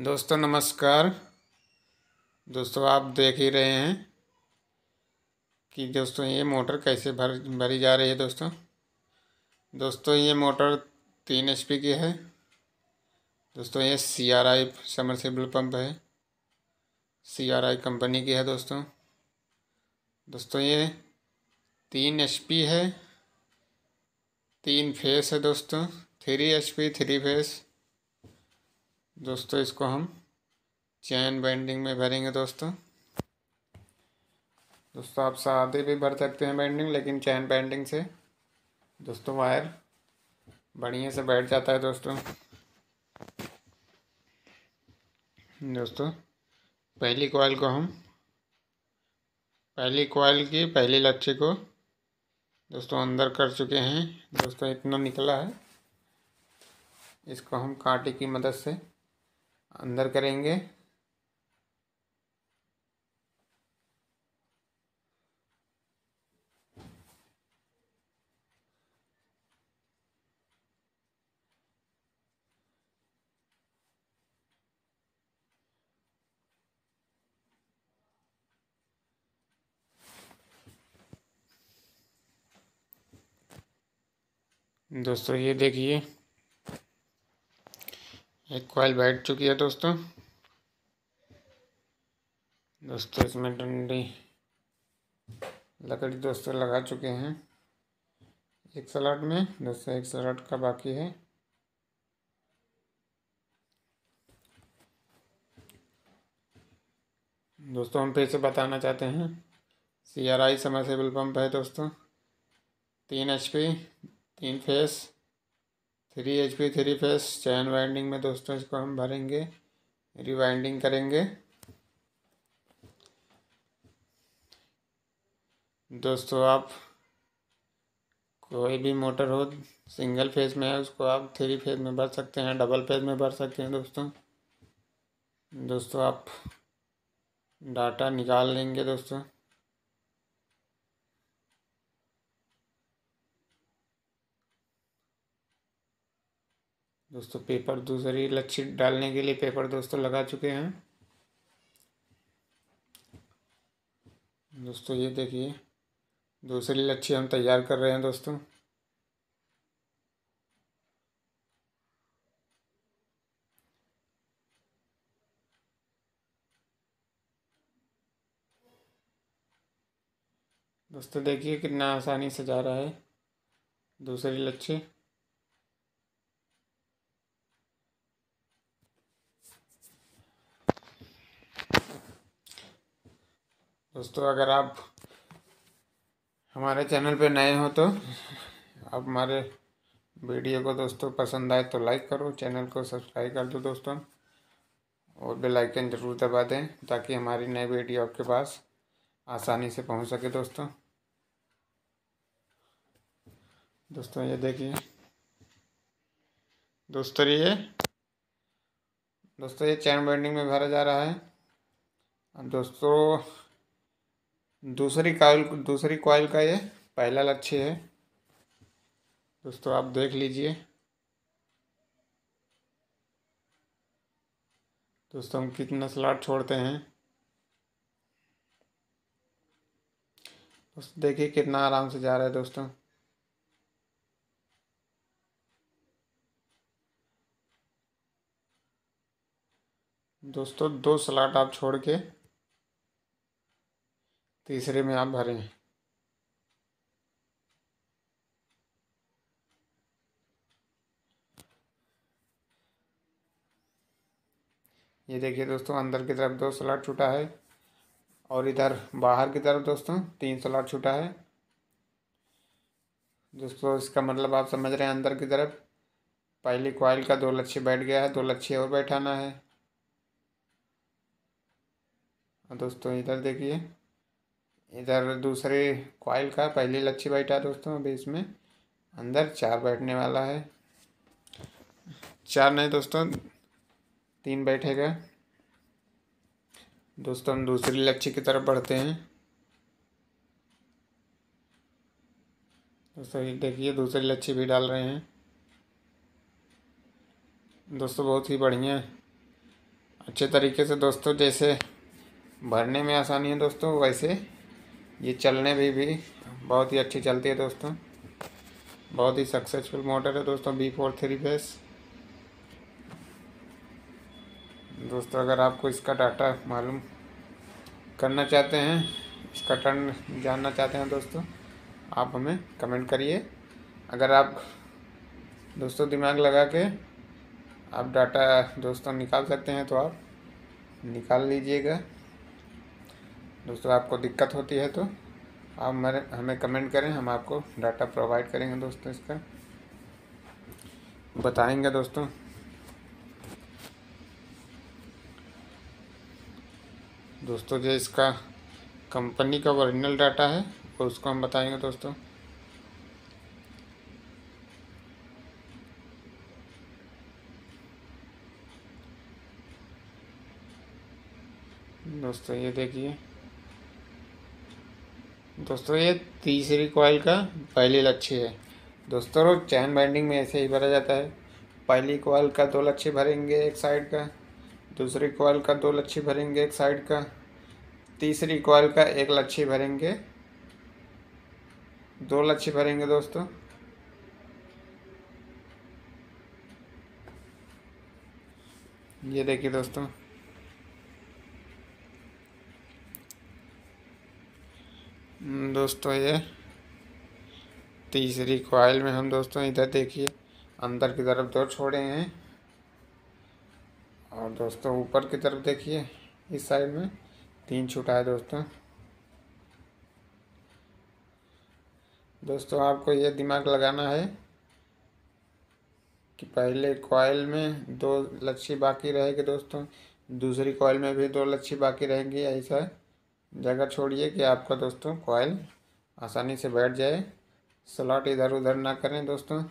दोस्तों नमस्कार दोस्तों आप देख ही रहे हैं कि दोस्तों ये मोटर कैसे भर भरी जा रही है दोस्तों दोस्तों ये मोटर तीन एच की है दोस्तों ये C R I submersible pump है सी आर आई कंपनी की है दोस्तों दोस्तों ये तीन एच है तीन फेस है दोस्तों three H P three phase दोस्तों इसको हम चैन बाइंडिंग में भरेंगे दोस्तों दोस्तों आप सादे भी भर सकते हैं बाइंडिंग लेकिन चैन बाइंडिंग से दोस्तों वायर बढ़िया से बैठ जाता है दोस्तों दोस्तों पहली कॉइल को हम पहली कॉइल की पहली लच्छी को दोस्तों अंदर कर चुके हैं दोस्तों इतना निकला है इसको हम कांटे की मदद से अंदर करेंगे दोस्तों ये देखिए एक कॉइल बैठ चुकी है दोस्तों दोस्तों इसमें डंडी लकड़ी दोस्तों लगा चुके हैं एक सलाट में दोस्तों एक सलाट का बाकी है दोस्तों हम फिर से बताना चाहते हैं C R I submersible pump है दोस्तों तीन एच पी तीन phase three H P three phase chain winding में दोस्तों इसको हम भरेंगे रिवाइंडिंग करेंगे दोस्तों आप कोई भी मोटर हो सिंगल फेज में है उसको आप थ्री फेज में भर सकते हैं डबल फेज में भर सकते हैं दोस्तों दोस्तों आप डाटा निकाल लेंगे दोस्तों दोस्तों पेपर दूसरी लच्छी डालने के लिए पेपर दोस्तों लगा चुके हैं दोस्तों ये देखिए दूसरी लच्छी हम तैयार कर रहे हैं दोस्तों दोस्तों देखिए कितना आसानी से जा रहा है दूसरी लच्छी दोस्तों अगर आप हमारे चैनल पर नए हो तो आप हमारे वीडियो को दोस्तों पसंद आए तो लाइक करो चैनल को सब्सक्राइब कर दो दोस्तों और बेल आइकन ज़रूर दबा दें ताकि हमारी नई वीडियो आपके पास आसानी से पहुंच सके दोस्तों दोस्तों ये देखिए दोस्तों ये दोस्तों ये चैन बेंडिंग में भरा जा रहा है दोस्तों दूसरी कॉल दूसरी कॉइल का ये पहला लक्ष्य है दोस्तों आप देख लीजिए दोस्तों हम कितना स्लॉट छोड़ते हैं दोस्तों देखिए कितना आराम से जा रहा है दोस्तों दोस्तों दो स्लॉट आप छोड़ के तीसरे में आप भरें ये देखिए दोस्तों अंदर की तरफ दो स्लॉट छूटा है और इधर बाहर की तरफ दोस्तों तीन स्लॉट छूटा है दोस्तों इसका मतलब आप समझ रहे हैं अंदर की तरफ पहली क्वाइल का दो लच्छे बैठ गया है दो लच्छे और बैठाना है दोस्तों इधर देखिए इधर दूसरे कॉयल का पहली लच्छी बैठा है दोस्तों अभी इसमें अंदर चार बैठने वाला है चार नहीं दोस्तों तीन बैठेगा दोस्तों हम दूसरी लच्छी की तरफ बढ़ते हैं दोस्तों ये देखिए दूसरी लच्छी भी डाल रहे हैं दोस्तों बहुत ही बढ़िया अच्छे तरीके से दोस्तों जैसे भरने में आसानी है दोस्तों वैसे ये चलने भी भी बहुत ही अच्छी चलती है दोस्तों बहुत ही सक्सेसफुल मोटर है दोस्तों बी फोर थ्री फेस दोस्तों अगर आपको इसका डाटा मालूम करना चाहते हैं इसका टर्न जानना चाहते हैं दोस्तों आप हमें कमेंट करिए अगर आप दोस्तों दिमाग लगा के आप डाटा दोस्तों निकाल सकते हैं तो आप निकाल लीजिएगा दोस्तों आपको दिक्कत होती है तो आप हमारे हमें कमेंट करें हम आपको डाटा प्रोवाइड करेंगे दोस्तों इसका बताएंगे दोस्तों दोस्तों जो इसका कंपनी का ओरिजिनल डाटा है वो उसको हम बताएंगे दोस्तों दोस्तों ये देखिए दोस्तों ये तीसरी कॉइल का पहली लक्ष्य है दोस्तों चैन बाइंडिंग में ऐसे ही भरा जाता है पहली कॉइल का दो लक्ष्य भरेंगे एक साइड का दूसरी कॉइल का दो लक्ष्य भरेंगे एक साइड का तीसरी कॉइल का एक लक्ष्य भरेंगे दो लच्छी भरेंगे दोस्तों ये देखिए दोस्तों दोस्तों ये तीसरी कॉयल में हम दोस्तों इधर देखिए अंदर की तरफ दो छोड़े हैं और दोस्तों ऊपर की तरफ देखिए इस साइड में तीन छुटा है दोस्तों दोस्तों आपको ये दिमाग लगाना है कि पहले कॉयल में दो लच्छी बाकी रहेगी दोस्तों दूसरी कॉयल में भी दो लच्छी बाकी रहेंगी ऐसा जगह छोड़िए कि आपका दोस्तों कॉयल आसानी से बैठ जाए स्लॉट इधर उधर ना करें दोस्तों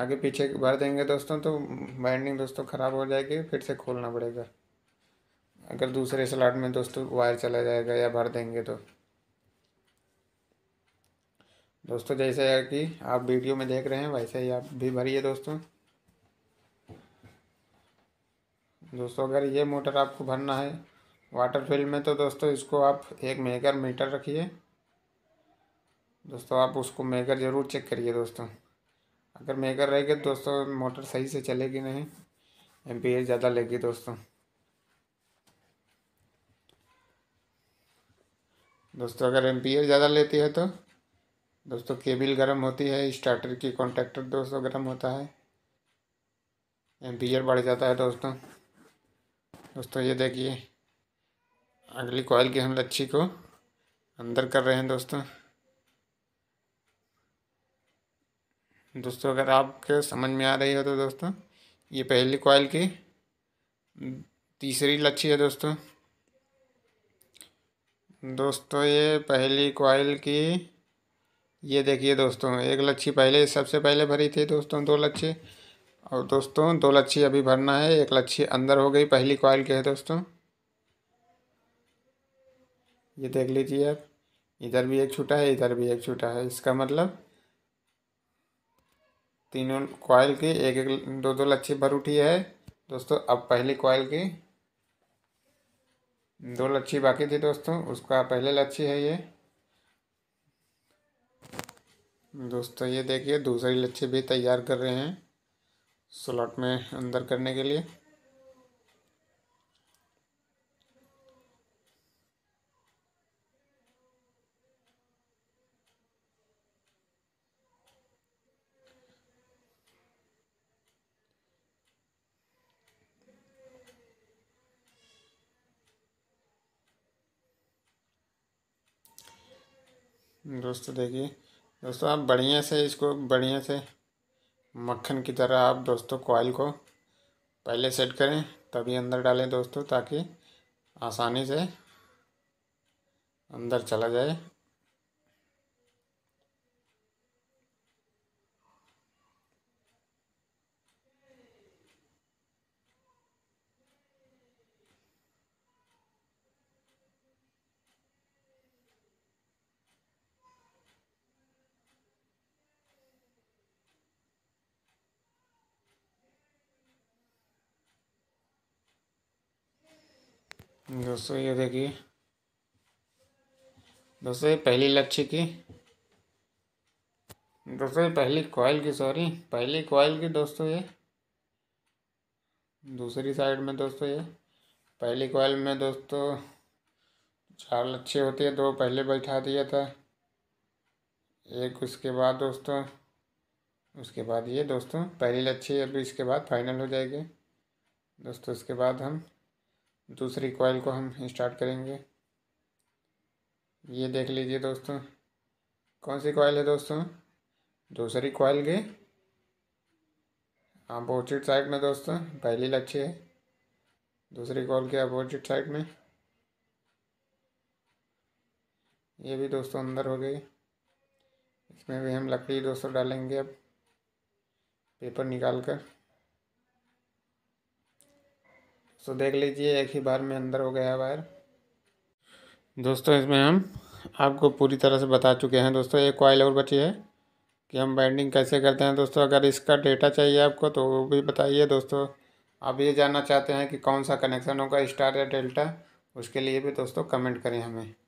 आगे पीछे भर देंगे दोस्तों तो बाइंडिंग दोस्तों ख़राब हो जाएगी फिर से खोलना पड़ेगा अगर दूसरे स्लॉट में दोस्तों वायर चला जाएगा या भर देंगे तो दोस्तों जैसे कि आप वीडियो में देख रहे हैं वैसे ही आप भी भरिए दोस्तों दोस्तों अगर ये मोटर आपको भरना है वाटर फिल में तो दोस्तों इसको आप एक मेगर मीटर रखिए दोस्तों आप उसको मेगर ज़रूर चेक करिए दोस्तों अगर मेगर रहेगा तो दोस्तों मोटर सही से चलेगी नहीं एम ज़्यादा लेगी दोस्तों दोस्तों अगर एम ज़्यादा लेती है तो दोस्तों केबिल गर्म होती है स्टार्टर की कॉन्टेक्टर दोस्तों गर्म होता है एम बढ़ जाता है दोस्तों दोस्तों ये देखिए अगली कॉयल की हम लच्छी को अंदर कर रहे हैं दोस्तों दोस्तों अगर आपके समझ में आ रही हो तो दोस्तों ये पहली कॉयल की तीसरी लच्छी है दोस्तों दोस्तों ये पहली कॉयल की ये देखिए दोस्तों एक लच्छी पहले सबसे पहले भरी थी दोस्तों दो लच्छी और दोस्तों दो लच्छी अभी भरना है एक लच्छी अंदर हो गई पहली कॉयल की है दोस्तों ये देख लीजिए आप इधर भी एक छोटा है इधर भी एक छोटा है इसका मतलब तीनों कॉयल की एक एक दो दो लच्छी भर उठी है दोस्तों अब पहली कॉयल की दो लच्छी बाकी थी दोस्तों उसका पहले लच्छी है ये दोस्तों ये देखिए दूसरी लच्छी भी तैयार कर रहे हैं स्लॉट में अंदर करने के लिए दोस्तों देखिए दोस्तों आप बढ़िया से इसको बढ़िया से मक्खन की तरह आप दोस्तों कोयल को पहले सेट करें तभी अंदर डालें दोस्तों ताकि आसानी से अंदर चला जाए दोस्तों ये देखिए दोस्तों ये पहली लक्ष्य की दोस्तों ये पहली कॉयल की सॉरी पहली कॉयल की दोस्तों ये दूसरी साइड में दोस्तों ये पहली कॉयल में दोस्तों चार लच्छे होती है दो पहले बैठा दिया था एक उसके बाद दोस्तों उसके बाद ये दोस्तों पहली लच्छी अभी इसके बाद फाइनल हो जाएगी दोस्तों इसके बाद हम दूसरी कॉयल को हम स्टार्ट करेंगे ये देख लीजिए दोस्तों कौन सी कॉयल है दोस्तों दूसरी कॉयल की अपोजिट साइड में दोस्तों पहली लक्ष्य है दूसरी कॉल के अपोजिट साइड में ये भी दोस्तों अंदर हो गई इसमें भी हम लकड़ी दोस्तों डालेंगे अब पेपर निकाल कर सो देख लीजिए एक ही बार में अंदर हो गया वायर दोस्तों इसमें हम आपको पूरी तरह से बता चुके हैं दोस्तों एक कॉइल और बची है कि हम बाइंडिंग कैसे करते हैं दोस्तों अगर इसका डेटा चाहिए आपको तो वो भी बताइए दोस्तों आप ये जानना चाहते हैं कि कौन सा कनेक्शन होगा स्टार या डेल्टा उसके लिए भी दोस्तों कमेंट करें हमें